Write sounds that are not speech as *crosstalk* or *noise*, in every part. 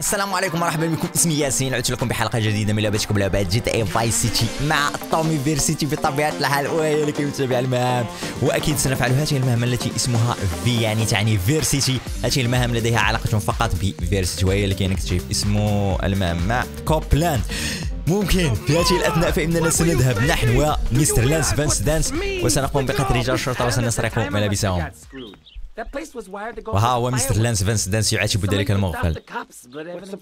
السلام عليكم مرحبا بكم اسمي ياسين عدت لكم بحلقه جديده من لعبتكم لعبه جي تي اي فاي سيتي مع طومي فيرسيتي بطبيعه الحال وهي اللي كيتابع المهام واكيد سنفعل هذه المهمه التي اسمها في يعني تعني فيرسيتي هذه المهام لديها علاقه فقط بفيرسيتي وهي لكي نكتشف اسم المهام مع كوبلاند ممكن في هذه الاثناء فاننا سنذهب نحن ومستر لانس فانس دانس وسنقوم بقتل رجال الشرطه وسنسرق ملابسهم وها هو مستر لانس فانس دانس يعاتب ذلك المغفل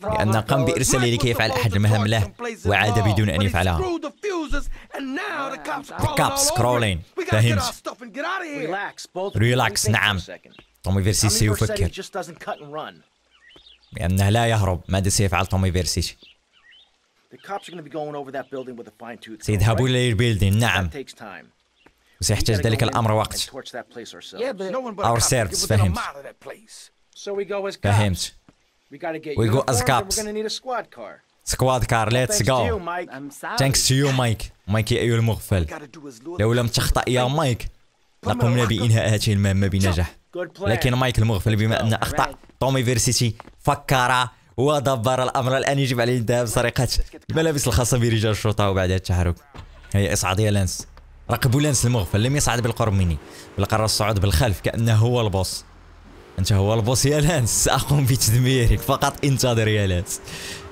لأن قام بإرساله لكي يفعل أحد المهام له وعاد بدون أن يفعلها كابس كرولين فهمت ريلاكس نعم تومي فيرسيتي سيفكر لأنه لا يهرب ماذا سيفعل تومي فيرسيتي سيذهبوا إلى البيلدين نعم وسيحتاج ذلك الأمر وقت اور سيرفس فهمت فهمت وي جو از كابس سكواد كار ليتس جو ثانكس تو يو مايك مايكي أيها المغفل لو لم تخطأ يا مايك لقمنا بإنهاء هذه المهمة بنجاح لكن مايك المغفل بما أن أخطأ تومي فيرسيتي فكر ودبر الأمر الآن يجب عليه الذهاب سرقة الملابس الخاصة برجال الشرطة وبعدها التحرك هيا اصعد يا لانس لانس المغفل لم يصعد بالقرب مني بل قرر الصعود بالخلف كأنه هو البوس أنت هو البوس يا لانس سأقوم بتدميرك فقط انتظر يا لانس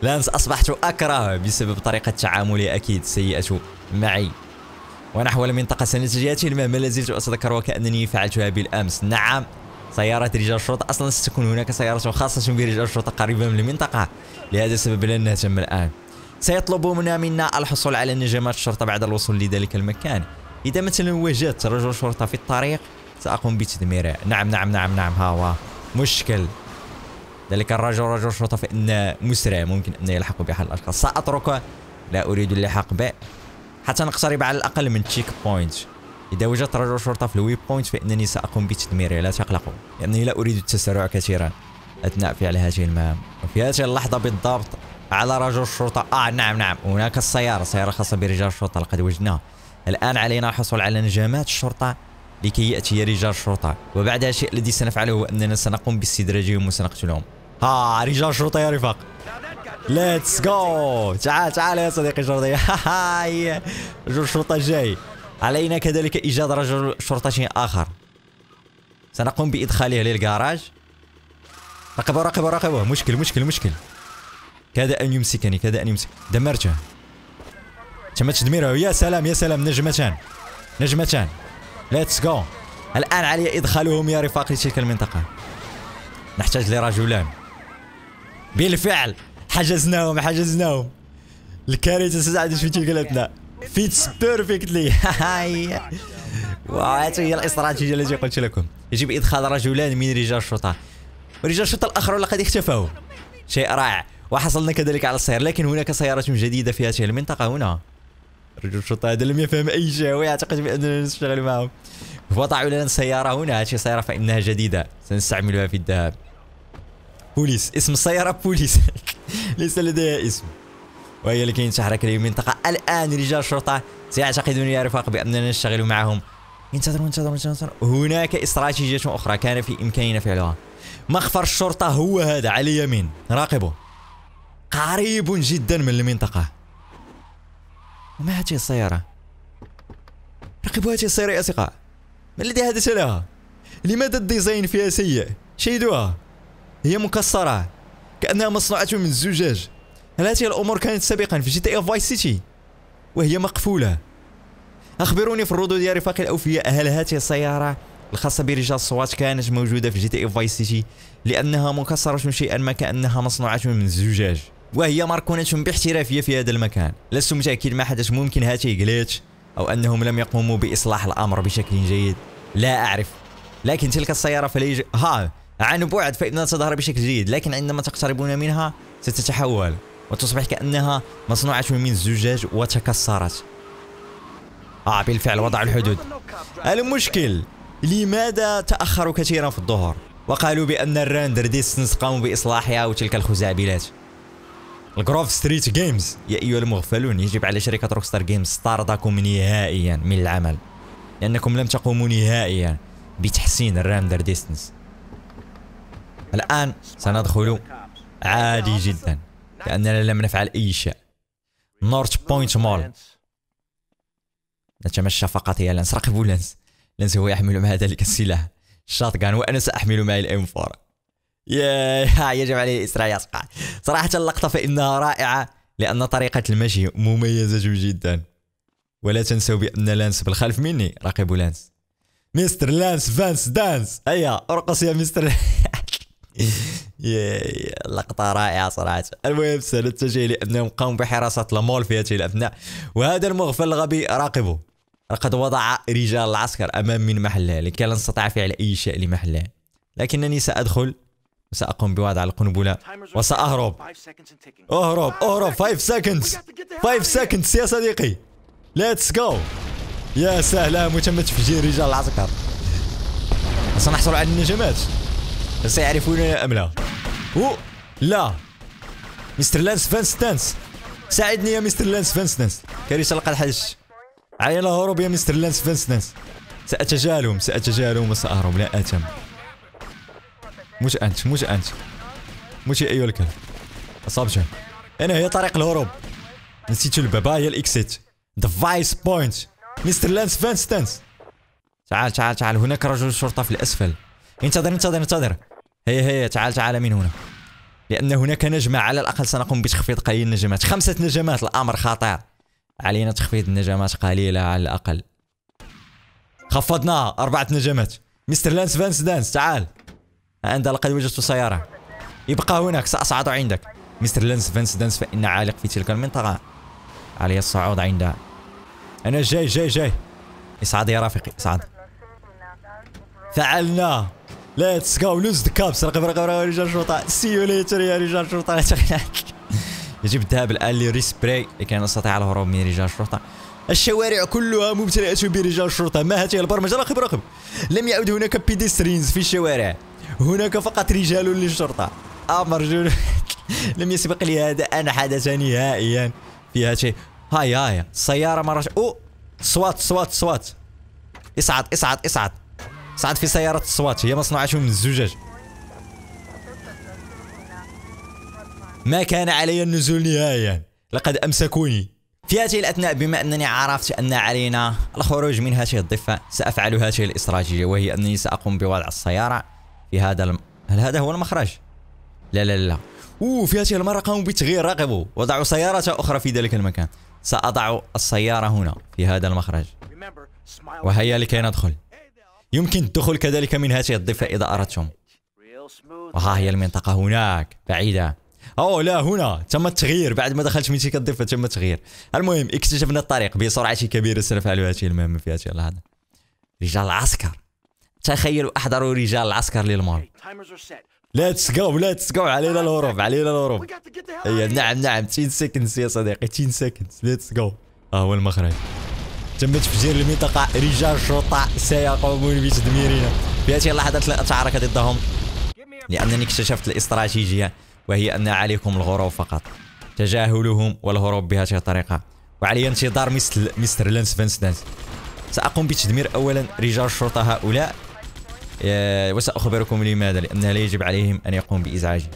لانس أصبحت أكره بسبب طريقة تعاملي أكيد سيئة معي ونحو المنطقة سنتجهته المهم لا زلت أتذكر وكأنني فعلتها بالأمس نعم سيارة رجال الشرطة أصلا ستكون هناك سيارة خاصة برجال الشرطة قريبة من المنطقة لهذا السبب لن نهتم الآن سيطلبون منا الحصول على نجمات الشرطة بعد الوصول لذلك المكان إذا مثلا واجهت رجل شرطة في الطريق سأقوم بتدميره نعم نعم نعم نعم ها هو مشكل ذلك الرجل رجل شرطة فإن مسرع ممكن أن يلحق بحال الأشخاص سأتركه لا أريد اللحاق به حتى نقترب على الأقل من تشيك بوينت إذا وجدت رجل شرطة في الويب بوينت فإنني سأقوم بتدميره لا تقلقوا لأنني يعني لا أريد التسرع كثيرا أثناء فعل هذه المهام وفي هذه اللحظة بالضبط على رجل الشرطة آه نعم نعم هناك السيارة سيارة خاصة برجال الشرطة لقد وجدناها الآن علينا الحصول على نجمات الشرطة لكي يأتي رجال الشرطة وبعد الشيء الذي سنفعله هو أننا سنقوم باستدراجهم وسنقتلهم ها رجال الشرطة يا رفاق ليتس جو تعال تعال يا صديقي الشرطي *laughs* هاي رجل الشرطة جاي علينا كذلك إيجاد رجل شرطة آخر سنقوم بإدخاله للجراج راقبوا راقبوا راقبوا مشكل مشكل مشكل كاد أن يمسكني كاد أن يمسك دمرته تما تدميره يا سلام يا سلام نجمتان نجمتان ليتس جو الان علي ادخالهم يا رفاقي تلك المنطقه نحتاج لرجلان بالفعل حجزناهم حجزناهم الكارثه ساعدت في تكلتنا فيتس بيرفكتلي وهذه هي الاستراتيجيه التي قلت لكم يجب ادخال رجلان من رجال الشرطه ورجال الشرطه الاخرون لقد اختفوا شيء رائع وحصلنا كذلك على السير لكن هناك سيارات جديدة في هذه المنطقة هنا رجل الشرطة هذا لم يفهم أي شيء ويعتقد بأننا نشتغل معهم وضعوا لنا سيارة هنا هذه سيارة فإنها جديدة سنستعملها في الذهاب بوليس اسم السيارة بوليس *laughs* ليس لديها اسم وهي اللي كاين تحرك المنطقة الآن رجال الشرطة سيعتقدون يا رفاق بأننا نشتغل معهم انتظروا انتظروا انتظروا هناك استراتيجية أخرى كان في إمكاننا فعلها مخفر الشرطة هو هذا على اليمين راقبه قريب جدا من المنطقة وما هاتي السيارة رقبوا هاتي السيارة يا أصدقاء ما الذي حدث لها لماذا الديزاين فيها سيء شيدوها هي مكسرة كأنها مصنوعة من الزجاج هل هذه الأمور كانت سابقا في جي تي اف فاي سيتي وهي مقفولة أخبروني في الردود يا رفاقي الأوفياء هل هذه السيارة الخاصة برجال الصوات كانت موجودة في جي تي اف فاي سيتي لأنها مكسرة شيئا ما كأنها مصنوعة من الزجاج وهي مركونة باحترافية في هذا المكان لست متأكد ما حدث ممكن هاتي جليتش أو أنهم لم يقوموا بإصلاح الأمر بشكل جيد لا أعرف لكن تلك السيارة فليج ها عن بعد فإنها تظهر بشكل جيد لكن عندما تقتربون منها ستتحول وتصبح كأنها مصنوعة من الزجاج وتكسرت آه بالفعل وضع الحدود المشكل لماذا تأخروا كثيرا في الظهر وقالوا بأن الراندر ديستنس قاموا بإصلاحها وتلك الخزعبلات الجروف ستريت جيمز يا ايها المغفلون يجب على شركه روكستار جيمز طردكم نهائيا من العمل لانكم لم تقوموا نهائيا بتحسين الراندر ديستنس الان سندخل عادي جدا لاننا لم نفعل اي شيء نورث بوينت مول نتمشى فقط يا لانس راقبوا لانس لانس هو يحمل مع ذلك السلاح الشاتغان وانا ساحمل معي الام 4 يا *laughs* يجب عليه الإسراع يصقع صراحة اللقطة فإنها رائعة لأن طريقة المشي مميزة جدا ولا تنسوا بأن لانس بالخلف مني راقب لانس مستر لانس فانس دانس هيا أيوة، ارقص يا مستر *laughs* لقطة رائعة صراحة المهم سنتجه لأنهم قاموا بحراسة المول في هذه الأثناء وهذا المغفل الغبي راقبه لقد وضع رجال العسكر أمام من محله لكي لا نستطيع فعل أي شيء لمحله لكنني سأدخل سأقوم بوضع القنبلة وسأهرب اهرب اهرب 5 seconds 5 seconds يا صديقي ليتس جو يا سلام متم تفجير رجال العسكر سنحصل على النجمات سيعرفوننا ام لا او لا مستر لانس فانستانس ساعدني يا مستر لانس فانستانس كارثة لقد حدث علينا الهروب يا مستر لانس فانستانس سأتجاهلهم سأتجاهلهم وسأهرب لا أتم موت انت موت انت موت يا ايها الكلب اصابته انا هي طريق الهروب نسيتو الباب هي الاكسيت ذا فايس بوينت مستر لانس فانستانس تعال تعال تعال هناك رجل شرطه في الاسفل انتظر انتظر انتظر هيا هيا تعال تعال من هنا لان هناك نجمه على الاقل سنقوم بتخفيض قليل النجمات خمسه نجمات الامر خطير علينا تخفيض النجمات قليله على الاقل خفضناها اربعه نجمات مستر لانس فانس دانس تعال عند لقد وجدت سيارة ابقى هناك سأصعد عندك مستر لانس فانس دانس فإن عالق في تلك المنطقة علي الصعود عندها أنا جاي جاي جاي اصعد يا رفيقي اصعد فعلنا ليتس جو لوز ذا كابس رقم رقم رقم رجال الشرطة سي يو ليتر يا رجال الشرطة يجب الذهاب الآن براي لكي نستطيع الهروب من رجال الشرطة الشوارع كلها ممتلئة برجال الشرطة ما هاته البرمجة رقم رقم لم يعد هناك بيدسترينز في الشوارع هناك فقط رجال للشرطة أمر آه، *laughs* لم يسبق لي هذا أن حدث نهائيا في هذا الشيء هاي هاي السيارة مرة أو صوات صوات صوات اصعد اصعد اصعد اصعد في سيارة الصوات هي مصنوعة من الزجاج ما كان علي النزول نهائيا لقد أمسكوني في هذه الأثناء بما أنني عرفت أن علينا الخروج من هذه الضفة سأفعل هذه الاستراتيجية وهي أنني سأقوم بوضع السيارة في هذا الم... هل هذا هو المخرج لا لا لا اوه في هذه المره قاموا بتغيير راقبوا وضعوا سياره اخرى في ذلك المكان ساضع السياره هنا في هذا المخرج وهيا لكي ندخل يمكن الدخول كذلك من هذه الضفه اذا اردتم وها هي المنطقه هناك بعيده اوه لا هنا تم التغيير بعد ما دخلت من تلك الضفه تم التغيير المهم اكتشفنا الطريق بسرعه كبيره سنفعل هذه المهمه في هذه اللحظه رجال العسكر تخيلوا احضروا رجال العسكر للمول ليتس جو ليتس جو علينا الهروب علينا الهروب اي نعم نعم 10 سكندز يا صديقي 10 سكندز ليتس جو ها هو المخرج تم تفجير المنطقه رجال الشرطه سيقومون بتدميرنا في هذه اللحظات لا اتعارك ضدهم لانني اكتشفت الاستراتيجيه وهي ان عليكم الهروب فقط تجاهلهم والهروب بهذه الطريقه وعلي انتظار مستر لانس فانس ساقوم بتدمير اولا رجال الشرطه هؤلاء وسأخبركم لماذا لأنه لا يجب عليهم أن يقوم بإزعاجي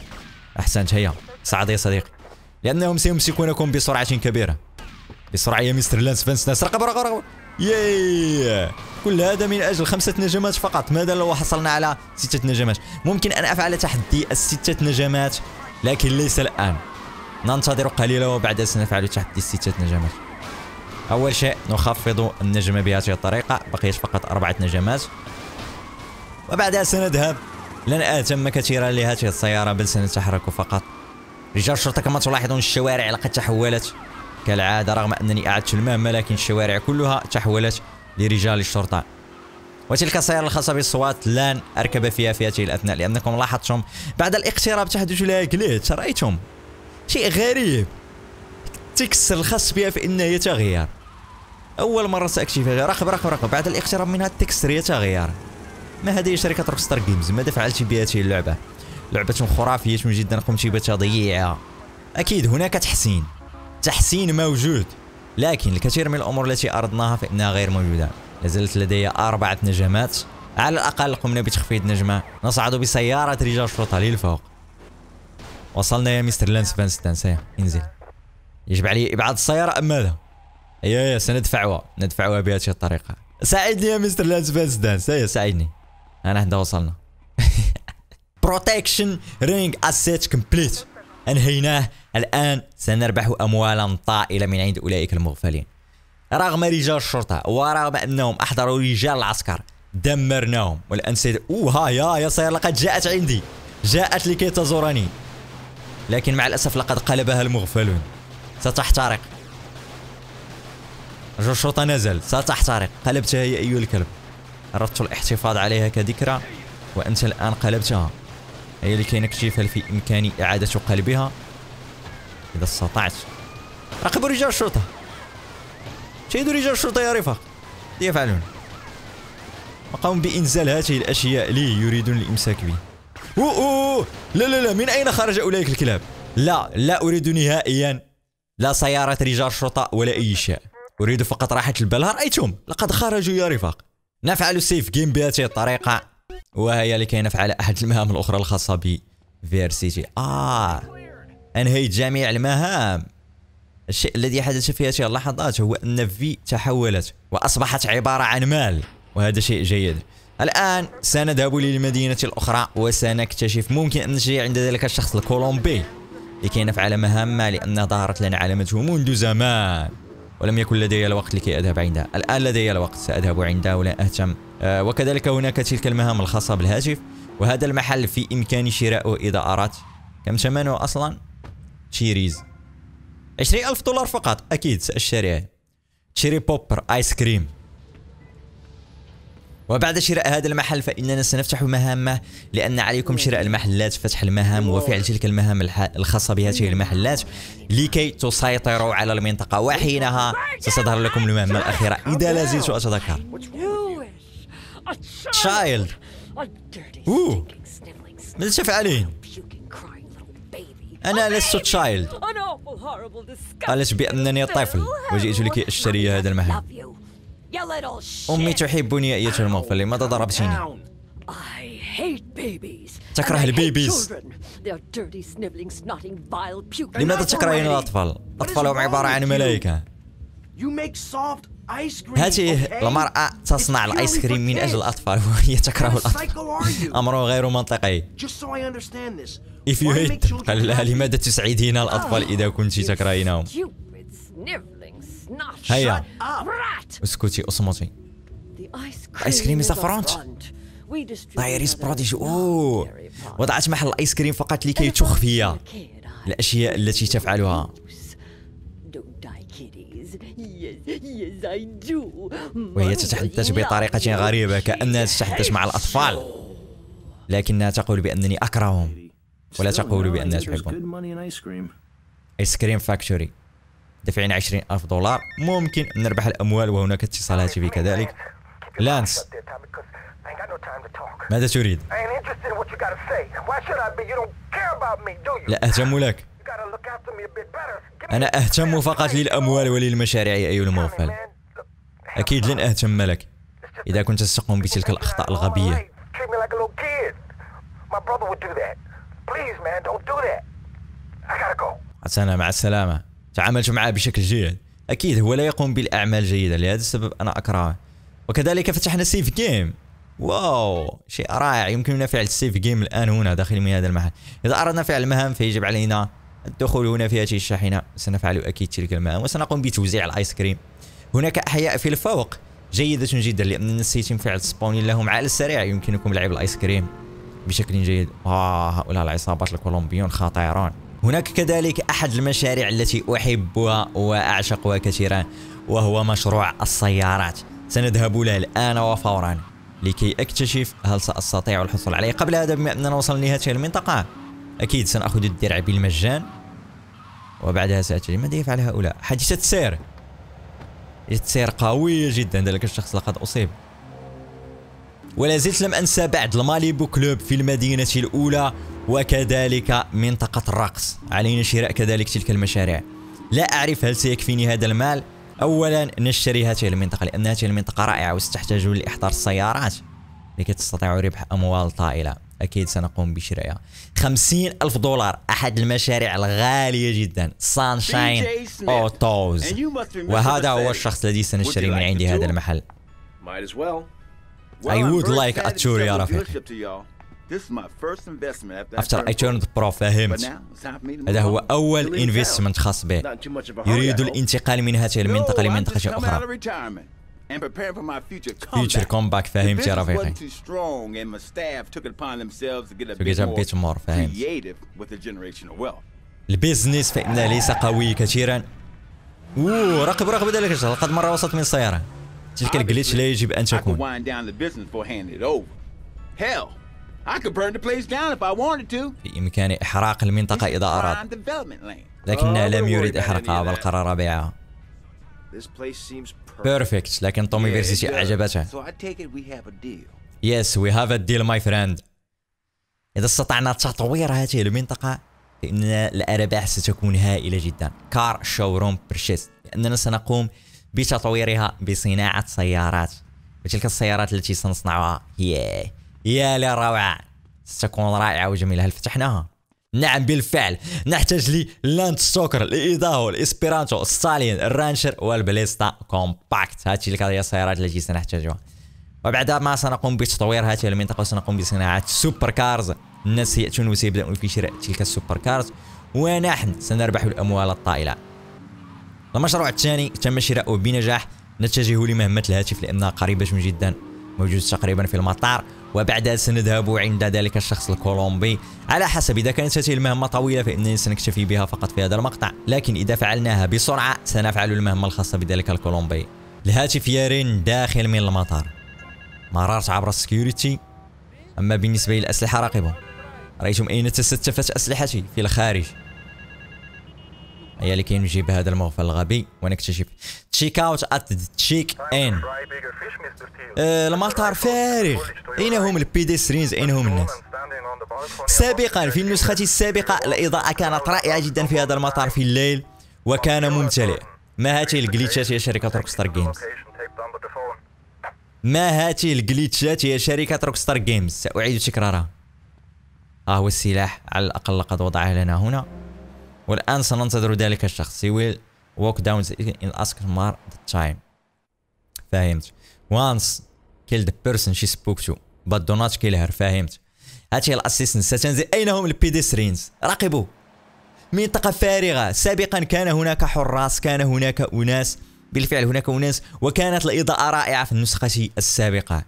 أحسنت هيا صعد يا صديقي لأنهم سيمسكونكم بسرعة كبيرة بسرعة يا مستر لانس فانس ناس رقب رقب رقب ياي كل هذا من أجل خمسة نجمات فقط ماذا لو حصلنا على ستة نجمات ممكن أن أفعل تحدي الستة نجمات لكن ليس الآن ننتظر قليلا وبعد سنفعل تحدي الستة نجمات أول شيء نخفض النجمة بهذه الطريقة بقيت فقط أربعة نجمات وبعدها سنذهب لن اهتم كثيرا لهذه السيارة بل سنتحرك فقط رجال الشرطة كما تلاحظون الشوارع لقد تحولت كالعادة رغم أنني أعدت المهمة لكن الشوارع كلها تحولت لرجال الشرطة وتلك السيارة الخاصة بالصوات لن أركب فيها في هذه الأثناء لأنكم لاحظتم بعد الاقتراب تحدث لها جليتش رأيتم شيء غريب التكس الخاص بها فإنه يتغير أول مرة سأكتشف رقب رقب رقب بعد الاقتراب منها التكسر يتغير ما هذه شركه روك ستار جيمز ماذا فعلت بهذه اللعبه لعبه خرافيه جدا قمت بتضييعها اكيد هناك تحسين تحسين موجود لكن الكثير من الامور التي اردناها فانها غير موجوده لازلت لدي اربعه نجمات على الاقل قمنا بتخفيض نجمه نصعد بسياره رجال الشرطه للفوق وصلنا يا مستر لانس فانستانس هيا انزل يجب علي ابعاد السياره ام ماذا يا أيوة، أيوة، سندفعها ندفعها بهذه الطريقه ساعدني يا مستر لانس فانستانس هيا ساعدني انا هنا وصلنا بروتكشن رينج اسيت كومبليت انهيناه الان سنربح اموالا طائله من عند اولئك المغفلين رغم رجال الشرطه ورغم انهم احضروا رجال العسكر دمرناهم والان سيد اوه ها يا يا سير لقد جاءت عندي جاءت لكي تزورني لكن مع الاسف لقد قلبها المغفلون ستحترق رجل الشرطه نزل ستحترق قلبتها يا ايها الكلب أردت الاحتفاظ عليها كذكرى وأنت الآن قلبتها هي لكي نكتشف هل في إمكاني إعادة قلبها إذا استطعت راقبوا رجال الشرطة شاهدوا رجال الشرطة يا رفاق يفعلون وقاموا بإنزال هذه الأشياء لي يريدون الإمساك به أوه لا لا لا من أين خرج أولئك الكلاب لا لا أريد نهائيا لا سيارة رجال الشرطة ولا أي شيء أريد فقط راحة البال رأيتهم لقد خرجوا يا رفاق نفعل السيف جيم بهذه الطريقة وهي لكي نفعل أحد المهام الأخرى الخاصة ب فيرسيتي آه أنهيت جميع المهام الشيء الذي حدث في هذه اللحظات هو أن في تحولت وأصبحت عبارة عن مال وهذا شيء جيد الآن سنذهب للمدينة الأخرى وسنكتشف ممكن أن نجي عند ذلك الشخص الكولومبي لكي نفعل مهمة لأن ظهرت لنا علامته منذ زمان ولم يكن لدي الوقت لكي أذهب عندها الآن لدي الوقت سأذهب عندها ولا أهتم آه وكذلك هناك تلك المهام الخاصة بالهاتف وهذا المحل في إمكاني شراءه إذا أردت كم ثمنه أصلا؟ تشيريز عشرين ألف دولار فقط أكيد سأشتريها تشيري بوبر آيس كريم وبعد شراء هذا المحل فإننا سنفتح مهامة لأن عليكم شراء المحلات فتح المهام وفعل تلك المهام الخاصة بهذه المحلات لكي تسيطروا على المنطقة وحينها ستظهر لكم المهمة الأخيرة إذا لازلت أتذكر تشايلد أوه ماذا تفعلين؟ أنا لست تشايلد قالت بأنني طفل وجئت لكي أشتري هذا المحل أمي تحبني أيتها المغفلة لماذا ضربتني؟ تكره البيبيز لماذا تكرهين الأطفال؟ الأطفال هم عبارة عن ملائكة هذه المرأة تصنع الآيس كريم من أجل الأطفال وهي تكره الأطفال أمر غير منطقي If you hate *laughs* لماذا تسعدين الأطفال إذا كنت تكرهينهم؟ هيا اسكتي اصمتي الايس كريم از فرونت دايريز بروديجي اوه وضعت محل الايس كريم فقط لكي تخفي الاشياء التي تفعلها وهي تتحدث بطريقة غريبة كأنها تتحدث مع الأطفال لكنها تقول بأنني أكرههم ولا تقول بأنها تحبهم آيس كريم فاكتوري دافعين 20000 دولار ممكن نربح الأموال وهناك اتصالات في كذلك لانس ماذا تريد؟ لا أهتم لك أنا أهتم فقط للأموال وللمشاريع يا أيها المغفل أكيد لن أهتم لك إذا كنت ستقوم بتلك الأخطاء الغبية حسنا مع السلامة تعاملت معه بشكل جيد اكيد هو لا يقوم بالاعمال جيده لهذا السبب انا اكرهه وكذلك فتحنا سيف جيم واو شيء رائع يمكننا فعل سيف جيم الان هنا داخل من هذا المحل اذا اردنا فعل مهام فيجب علينا الدخول هنا في هذه الشاحنه سنفعل اكيد تلك المهام وسنقوم بتوزيع الايس كريم هناك احياء في الفوق جيدة جدا لأن نسيتم فعل سبون لهم على السريع يمكنكم لعب الآيس كريم بشكل جيد آه هؤلاء العصابات الكولومبيون خطيرون هناك كذلك أحد المشاريع التي أحبها وأعشقها كثيرا وهو مشروع السيارات سنذهب له الآن وفورا لكي أكتشف هل سأستطيع الحصول عليه قبل هذا بما أننا وصلنا لنهايه المنطقة أكيد سنأخذ الدرع بالمجان وبعدها سأتري ماذا يفعل هؤلاء حادثة سير سير قوية جدا ذلك الشخص لقد أصيب ولا زلت لم أنسى بعد الماليبو كلوب في المدينة الأولى وكذلك منطقة الرقص علينا شراء كذلك تلك المشاريع لا أعرف هل سيكفيني هذا المال أولا نشتري هذه المنطقة لأن هذه المنطقة رائعة وستحتاج لإحضار السيارات لكي تستطيع ربح أموال طائلة أكيد سنقوم بشرائها خمسين ألف دولار أحد المشاريع الغالية جدا سانشاين أوتوز وهذا هو الشخص الذي سنشتري من عندي هذا المحل I would like a tour يا رفيقي After I turned pro, فهمت هذا هو اول investment خاص به يريد الانتقال من هذه المنطقه لمنطقه اخرى Future comeback, فهمت يا رفيقي لقيتها بيت more, فهمت البيزنس فإنه ليس قوي كثيرا اوه راقب راقب ذلك لقد مره وصلت من السياره تلك الجليتش لا يجب ان تكون I could burn the place down if I wanted to. بإمكاني إحراق المنطقة إذا أراد. لكنه oh, لم يريد إحراقها بل قرر بيعها. بيرفكت لكن تومي فيرسيتي أعجبته. Yes we have a deal my friend. إذا استطعنا تطوير هذه المنطقة فإن الأرباح ستكون هائلة جدا. كار شوروم برشيس لأننا سنقوم بتطويرها بصناعة سيارات. وتلك السيارات التي سنصنعها هي yeah. يا لا روعه ستكون رائعه وجميله هل فتحناها نعم بالفعل نحتاج لي لاند ستوكر الايداهو الاسبيرانتو السالين الرانشر والبليستا كومباكت هاتي لك هذه السيارات التي سنحتاجها وبعد ما سنقوم بتطوير هذه المنطقه وسنقوم بصناعه سوبر كارز الناس ياتون وسيبداون في شراء تلك السوبر كارز ونحن سنربح الاموال الطائله المشروع الثاني تم شراؤه بنجاح نتجه لمهمه الهاتف لانها قريبه جدا موجود تقريبا في المطار وبعدها سنذهب عند ذلك الشخص الكولومبي على حسب إذا كانت هذه المهمة طويلة فإنني سنكتفي بها فقط في هذا المقطع لكن إذا فعلناها بسرعة سنفعل المهمة الخاصة بذلك الكولومبي الهاتف يرن داخل من المطار مررت عبر السكيورتي أما بالنسبة للأسلحة راقبهم رأيتم أين تستفت أسلحتي في الخارج هي اللي كينجي هذا المغفل الغبي ونكتشف تشيك اوت ات تشيك ان المطار فارغ اين هم البيديسترينز اين هم الناس سابقا في النسخة السابقة الإضاءة كانت رائعة جدا في هذا المطار في الليل وكان ممتلئ ما هاته الجليتشات يا شركة روكستار جيمز ما هاته الجليتشات يا شركة روكستار جيمز سأعيد تكرارها ها هو السلاح على الأقل قد وضعه لنا هنا والآن سننتظر ذلك الشخص he will walk down the hill and ask Mar the time فهمت once كيل the person she spoke to but do not kill her فهمت هاتي الاسيستنت ستنزل اين هم البيدسترينز راقبوا منطقة فارغة سابقا كان هناك حراس كان هناك أناس بالفعل هناك أناس وكانت الإضاءة رائعة في النسخة السابقة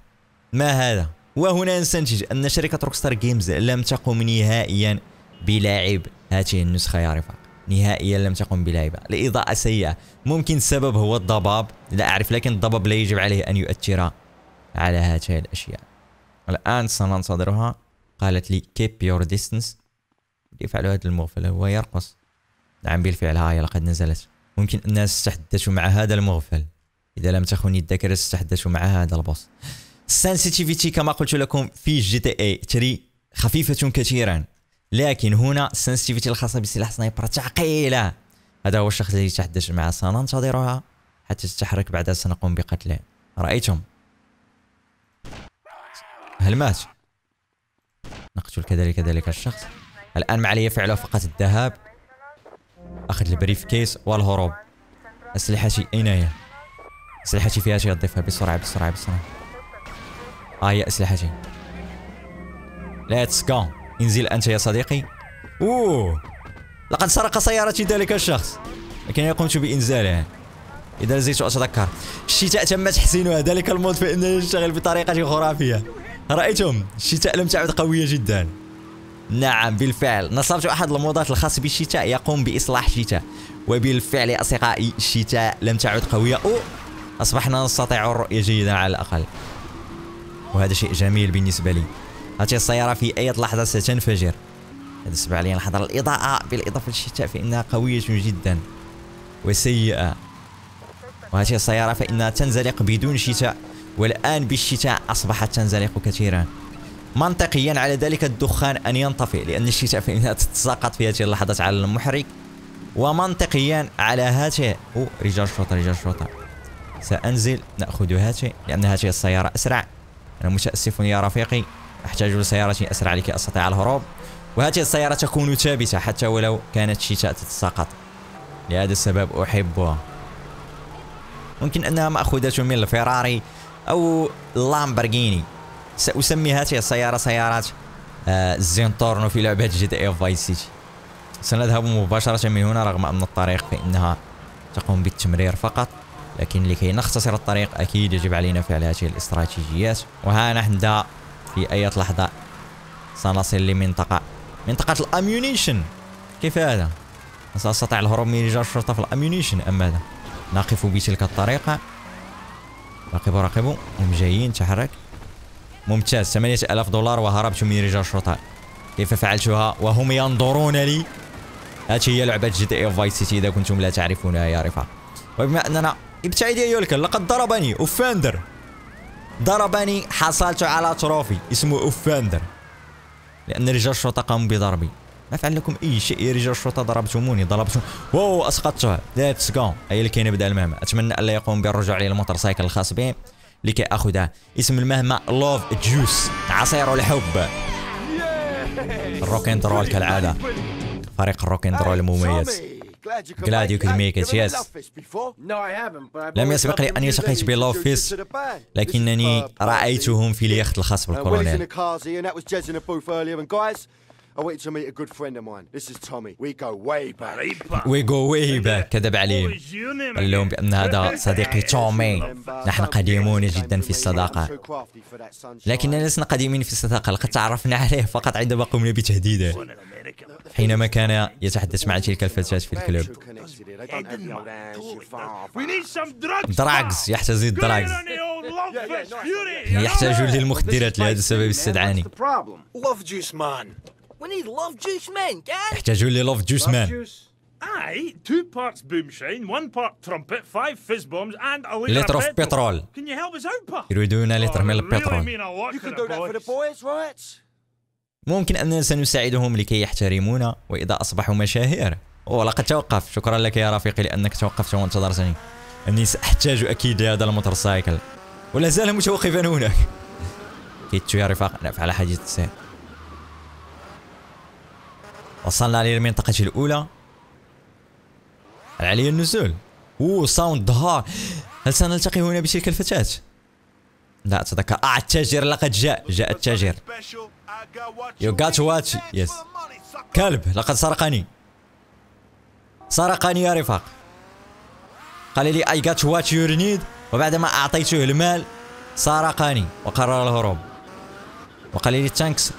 ما هذا؟ وهنا نستنتج أن شركة روكستار جيمز لم تقم نهائيا بلاعب هذه النسخة يا رفاق نهائيا لم تقم بلعبة الإضاءة سيئة ممكن السبب هو الضباب لا أعرف لكن الضباب لا يجب عليه أن يؤثر على هاته الأشياء الآن سننتظرها قالت لي keep your distance يفعل هذا المغفل هو يرقص نعم بالفعل هاي لقد نزلت ممكن الناس استحدثوا مع هذا المغفل إذا لم تخوني الذاكرة استحدثوا مع هذا البوس السنسيتيفيتي كما قلت لكم في جي تي اي 3 خفيفة كثيرا لكن هنا السنسيتيفيتي الخاصه بسلاح سنايبر ثقيله هذا هو الشخص الذي تحدث معه سننتظرها حتى تتحرك بعدها سنقوم بقتله رايتم هل مات نقتل كذلك ذلك الشخص الان ما علي فعله فقط الذهاب اخذ البريف كيس والهروب اسلحتي اين هي اسلحتي فيها شيء اضيفها بسرعه بسرعه بسرعه ها آه هي اسلحتي ليتس جو انزل أنت يا صديقي أوه لقد سرق سيارتي ذلك الشخص لكنني قمت بإنزالها إذا زلت أتذكر الشتاء تم تحسينها ذلك المود فإنه يشتغل بطريقة خرافية رأيتم الشتاء لم تعد قوية جدا نعم بالفعل نصبت أحد الموضات الخاص بالشتاء يقوم بإصلاح الشتاء وبالفعل يا أصدقائي الشتاء لم تعد قوية أو أصبحنا نستطيع الرؤية جيدا على الأقل وهذا شيء جميل بالنسبة لي هاتي السياره في اي لحظه ستنفجر هذا سبع علينا الحضاره الاضاءه بالاضافه للشتاء فانها قويه جدا وسيئه وهذه السياره فانها تنزلق بدون شتاء والان بالشتاء اصبحت تنزلق كثيرا منطقيا على ذلك الدخان ان ينطفئ لان الشتاء فانها تتساقط في هذه اللحظات على المحرك ومنطقيا على هاته او رجال شرطه رجال شرطه سانزل ناخذ هاته لان هاته السياره اسرع انا متاسف يا رفيقي أحتاج لسيارة أسرع لكي أستطيع الهروب وهذه السيارة تكون ثابتة حتى ولو كانت شتاء تتساقط لهذا السبب أحبها ممكن أنها مأخوذة من الفيراري أو اللامبرجيني سأسمي هذه السيارة سيارة آه زينتورنو في لعبة جي تي اف إيه فاي سيتي سنذهب مباشرة من هنا رغم أن الطريق فإنها تقوم بالتمرير فقط لكن لكي نختصر الطريق أكيد يجب علينا فعل هذه الاستراتيجيات وها نحن في أي لحظة سنصل لمنطقة منطقة الأميونيشن كيف هذا؟ سأستطيع الهروب من رجال الشرطة في الأميونيشن أم ماذا؟ نقف بتلك الطريقة راقبوا راقبوا هم جايين تحرك ممتاز 8000 دولار وهربت من رجال الشرطة كيف فعلتها وهم ينظرون لي هذه هي لعبة جي تي اي فاي سيتي إذا كنتم لا تعرفونها يا رفاق وبما أننا ابتعد يا يولكن لقد ضربني اوفندر ضربني حصلت على تروفي اسمه اوفاندر لان رجال الشرطه قاموا بضربي ما فعل لكم اي شيء يا رجال الشرطه ضربتموني ضربتم واو اسقطتها ذاتس جون هي اللي كاينه بدا المهمه اتمنى الا يقوم بالرجوع الى الموتورسايكل الخاص به لكي اخذها اسم المهمه لوف جوس عصير الحب الروكين رول كالعاده فريق الروكين رول المميز Glad you could make it, لم يسبق لي أني التقيت بلوفيس لكنني رأيتهم في اليخت الخاص بالكورونيل I went to meet a good friend of mine. This is Tommy. We go way back. We go way back. كذب عليهم. قال لهم بأن هذا *laughs* صديقي تومي. نحن قديمون جدا في الصداقة. لكننا لسنا قديمين في الصداقة. لقد تعرفنا عليه فقط عندما قمنا بتهديده. حينما كان يتحدث مع تلك الفتاة في الكلب. دراجز يحتاج الدراجز. يحتاج للمخدرات لهذا السبب استدعاني. يحتاجون لي لوف جوس مان اي تو بارتس لتر اوف بترول يريدون لتر من البترول ممكن اننا سنساعدهم لكي يحترمونا واذا اصبحوا مشاهير اوه لقد توقف شكرا لك يا رفيقي لانك توقفت وانتظرتني اني ساحتاج اكيد هذا الموتور ولا زال متوقفا هناك كي يا رفاق انا نعم، افعل حاجه السير وصلنا للمنطقة الأولى علي النزول اوه ساوند ظهر هل سنلتقي هنا بتلك الفتاة؟ لا اتذكر اه التاجر لقد جاء جاء التاجر يو جات وات يس كلب لقد سرقني سرقني يا رفاق قال لي اي جات وات يو نيد وبعدما اعطيته المال سرقني وقرر الهروب وقال لي تانكس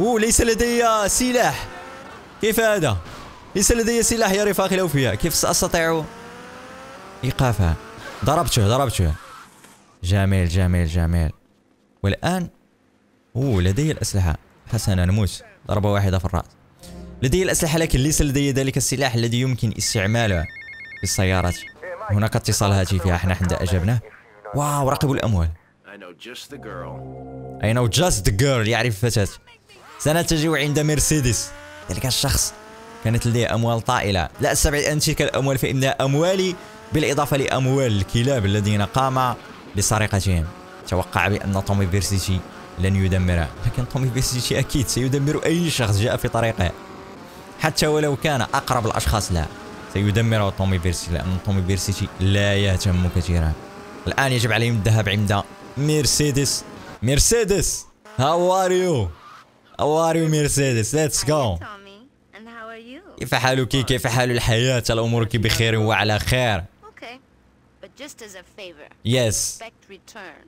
اوه ليس لدي سلاح كيف هذا ليس لدي سلاح يا رفاقي الاوفياء كيف ساستطيع ايقافها ضربته ضربته جميل جميل جميل والان اوه لدي الاسلحه حسنا نموت ضربه واحده في الراس لدي الاسلحه لكن ليس لدي ذلك السلاح الذي يمكن استعماله في السيارات هناك اتصال هاتفي احنا حين اجبناه واو رقب الاموال I know just the girl يعرف فتاة سنتجه عند مرسيدس ذلك يعني الشخص كانت لديه أموال طائلة لا أستبعد أن تلك الأموال فإنها أموالي بالإضافة لأموال الكلاب الذين قام بسرقتهم توقع بأن تومي فيرسيتي لن يدمره لكن تومي فيرسيتي أكيد سيدمر أي شخص جاء في طريقه حتى ولو كان أقرب الأشخاص له سيدمره تومي فيرسيتي لأن تومي فيرسيتي لا يهتم كثيرا الآن يجب عليهم الذهاب عند مرسيدس مرسيدس هاو ار يو هاو ار يو مرسيدس ليتس جو كيف حالك كيف حال الحياة هل أمورك بخير وعلى خير يس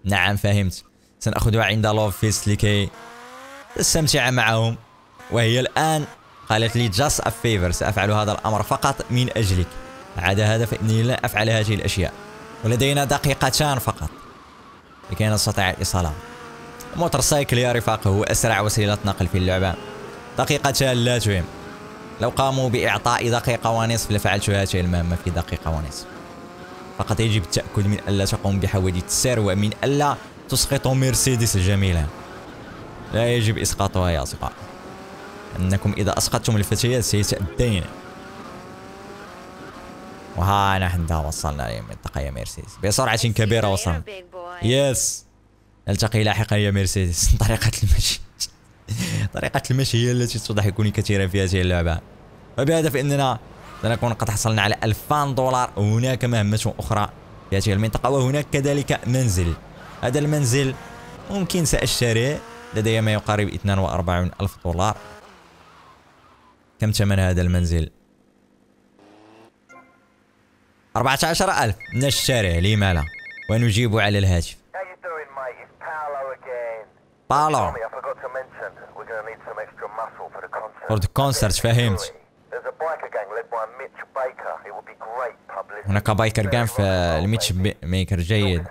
نعم فهمت سنأخذها عند لوفيس لكي تستمتع معهم وهي الآن قالت لي just a favor سأفعل هذا الأمر فقط من أجلك عدا هذا فإني لا أفعل هذه الأشياء ولدينا دقيقتان فقط لكي نستطيع الاصالة موتور سايكل يا رفاق هو أسرع وسيلة نقل في اللعبة دقيقتان لا تهم لو قاموا بإعطاء دقيقة ونصف لفعلت هذه المهمة في دقيقة ونصف فقط يجب التأكد من ألا تقوم بحوادث السير ومن ألا تسقط مرسيدس الجميلة لا يجب إسقاطها يا أصدقاء أنكم إذا أسقطتم الفتيات سيتأذين وها نحن دا وصلنا لمنطقة يا مرسيدس بسرعة كبيرة وصلنا يس نلتقي لاحقا يا مرسيدس *laughs* طريقة المشي *laughs* طريقة المشي هي التي تضحكني كثيرا في هذه اللعبة وبهذا فإننا سنكون قد حصلنا على 2000 دولار وهناك مهمة أخرى في هذه المنطقة وهناك كذلك منزل هذا المنزل ممكن سأشتريه لدي ما يقارب 42 ألف دولار كم ثمن هذا المنزل؟ 14 ألف نشتريه لما لا ونجيب على الهاتف بالو برضه الكونسرت فهمت هناك بايكر جان الميتش ميكر جيد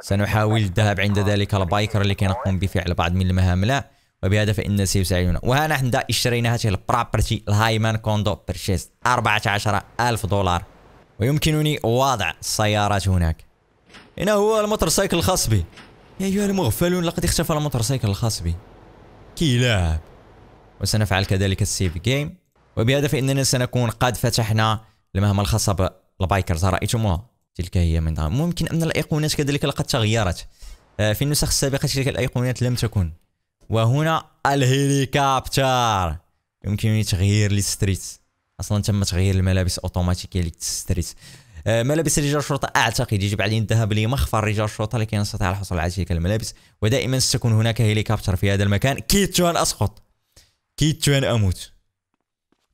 سنحاول الذهاب عند ذلك البايكر الذي نقوم بفعل بعض من المهام لا وبهذا فإن سيساعدنا وها نحن اشترينا هذه البروبرتي الهايمان كوندو برشيس 14000 دولار ويمكنني وضع السيارات هناك هنا هو الموتورسيكل الخاص بي يا أيها المغفلون لقد اختفى الموتورسيكل الخاص بي كي لاعب وسنفعل كذلك السيف جيم وبهدف اننا سنكون قد فتحنا المهمه الخاصه بالبايكرز رايتموها تلك هي من ممكن ان الايقونات كذلك لقد تغيرت آه، في النسخ السابقه تلك الايقونات لم تكن وهنا الهليكوبتر يمكنني تغيير الستريت اصلا تم تغيير الملابس اوتوماتيكيا للستريت آه، ملابس رجال الشرطه اعتقد يجب علي الذهاب لمخفر رجال الشرطه لكي نستطيع الحصول على تلك الملابس ودائما ستكون هناك هليكوبتر في هذا المكان كي أن اسقط كيتوان اموت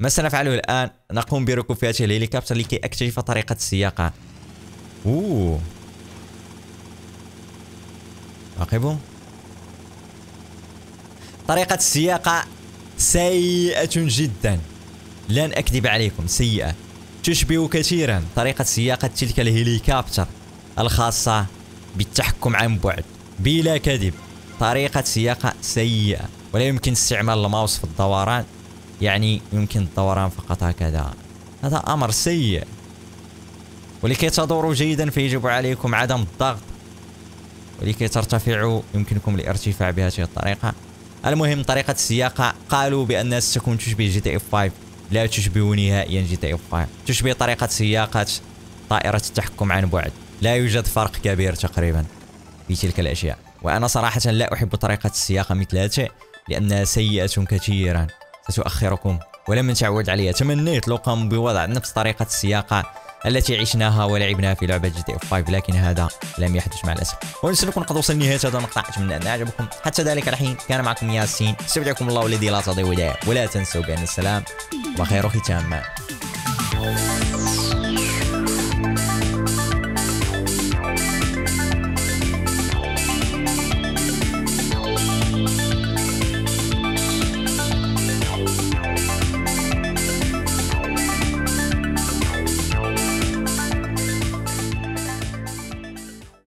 ما سنفعله الان نقوم بركوب في هذا الهليكوبتر لكي اكتشف طريقه السياقه اوه راقبوا طريقه السياقه سيئه جدا لن اكذب عليكم سيئه تشبه كثيرا طريقه سياقه تلك الهليكوبتر الخاصه بالتحكم عن بعد بلا كذب طريقه سياقه سيئه ولا يمكن استعمال الماوس في الدوران يعني يمكن الدوران فقط هكذا هذا أمر سيء ولكي تدوروا جيدا فيجب عليكم عدم الضغط ولكي ترتفعوا يمكنكم الارتفاع بهذه الطريقة المهم طريقة السياقة قالوا بأنها ستكون تشبه جي تي اف 5 لا تشبه نهائيا جي تي اف 5 تشبه طريقة سياقة طائرة التحكم عن بعد لا يوجد فرق كبير تقريبا في تلك الأشياء وأنا صراحة لا أحب طريقة السياقة مثل هذه لأنها سيئة كثيرا ستؤخركم ولم تعود عليها تمنيت لو قاموا بوضع نفس طريقة السياقة التي عشناها ولعبناها في لعبة جي تي اف إيه 5 لكن هذا لم يحدث مع الأسف ونسلكم قد وصل نهاية هذا المقطع أتمنى أن أعجبكم حتى ذلك الحين كان معكم ياسين استودعكم الله الذي لا تضيع ولا تنسوا بأن السلام وخير ختام